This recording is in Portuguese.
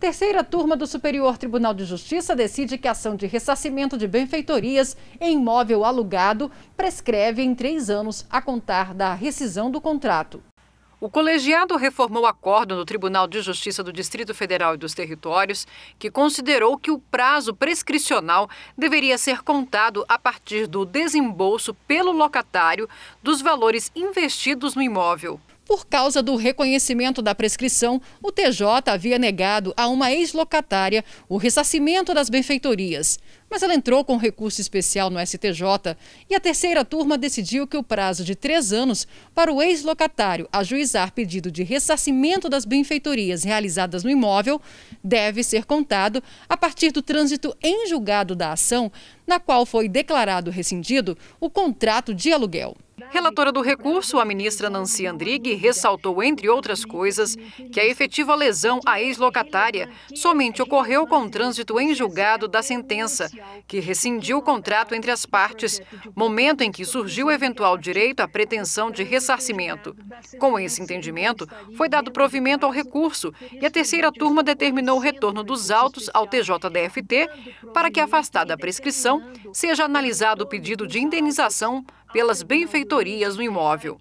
Terceira turma do Superior Tribunal de Justiça decide que a ação de ressarcimento de benfeitorias em imóvel alugado prescreve em três anos a contar da rescisão do contrato. O colegiado reformou o acordo no Tribunal de Justiça do Distrito Federal e dos Territórios, que considerou que o prazo prescricional deveria ser contado a partir do desembolso pelo locatário dos valores investidos no imóvel. Por causa do reconhecimento da prescrição, o TJ havia negado a uma ex-locatária o ressarcimento das benfeitorias. Mas ela entrou com recurso especial no STJ e a terceira turma decidiu que o prazo de três anos para o ex-locatário ajuizar pedido de ressarcimento das benfeitorias realizadas no imóvel deve ser contado a partir do trânsito em julgado da ação na qual foi declarado rescindido o contrato de aluguel. Relatora do recurso, a ministra Nancy Andrighi ressaltou, entre outras coisas, que a efetiva lesão à ex-locatária somente ocorreu com o trânsito em julgado da sentença, que rescindiu o contrato entre as partes, momento em que surgiu eventual direito à pretensão de ressarcimento. Com esse entendimento, foi dado provimento ao recurso e a terceira turma determinou o retorno dos autos ao TJDFT para que, afastada a prescrição, seja analisado o pedido de indenização pelas benfeitorias no imóvel.